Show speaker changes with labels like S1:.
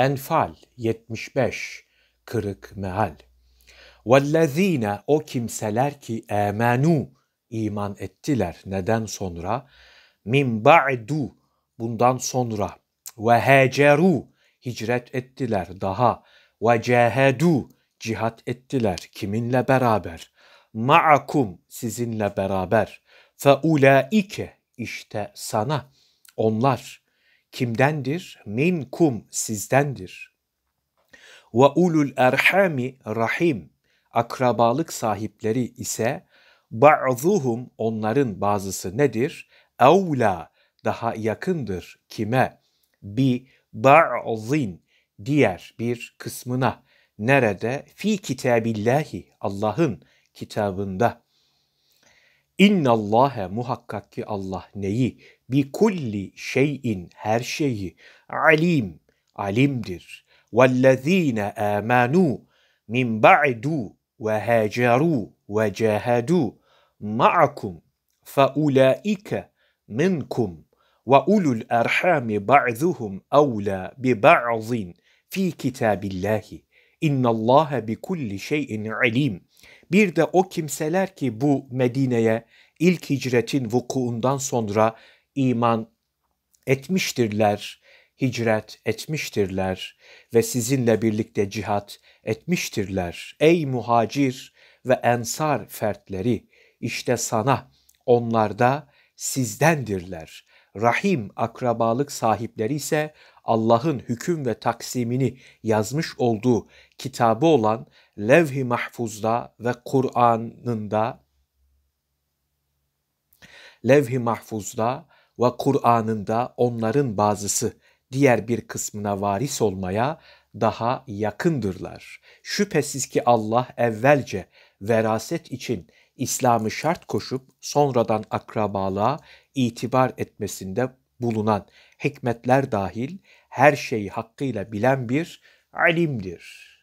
S1: Enfal 75 Kırık meal وَالَّذ۪ينَ O kimseler ki emenu iman ettiler. Neden sonra? Min ba'du bundan sonra ve heceru hicret ettiler daha ve cehedu cihat ettiler kiminle beraber ma'akum sizinle beraber fe ulaike işte sana onlar kimdendir? Min Kum sizdendir. Ve ulul erhami rahim akrabalık sahipleri ise ba'zuhum onların bazısı nedir? Evla daha yakındır kime? Bi ba'zin diğer bir kısmına. Nerede? Fi kitabillahi Allah'ın kitabında. اِنَّ اللّٰهَ muhakkak ki Allah neyi? Bi kulli şeyin her şeyi alim, وَالَّذ۪ينَ آمَنُوا مِنْ بَعْدُ وَهَاجَرُوا وَجَاهَدُوا مَعَكُمْ فَاُولَٰئِكَ مِنْكُمْ وَأُولُو الْاَرْحَامِ بَعْضُهُمْ اَوْلَى بِبَعْضٍ ف۪ي كِتَابِ اللّٰهِ İnnallâhe bi kulli şeyin alim. Bir de o kimseler ki bu Medine'ye ilk hicretin vukuundan sonra iman etmiştirler, hicret etmiştirler ve sizinle birlikte cihat etmiştirler. Ey muhacir ve ensar fertleri işte sana onlarda sizdendirler. Rahim akrabalık sahipleri ise Allah'ın hüküm ve taksimini yazmış olduğu kitabı olan Levh-i Mahfuz'da ve Kur'an'ında Levh-i Mahfuz'da ve Kur'an'ında onların bazısı diğer bir kısmına varis olmaya daha yakındırlar. Şüphesiz ki Allah evvelce veraset için İslam'ı şart koşup sonradan akrabalığa itibar etmesinde bulunan hikmetler dahil her şeyi hakkıyla bilen bir alimdir.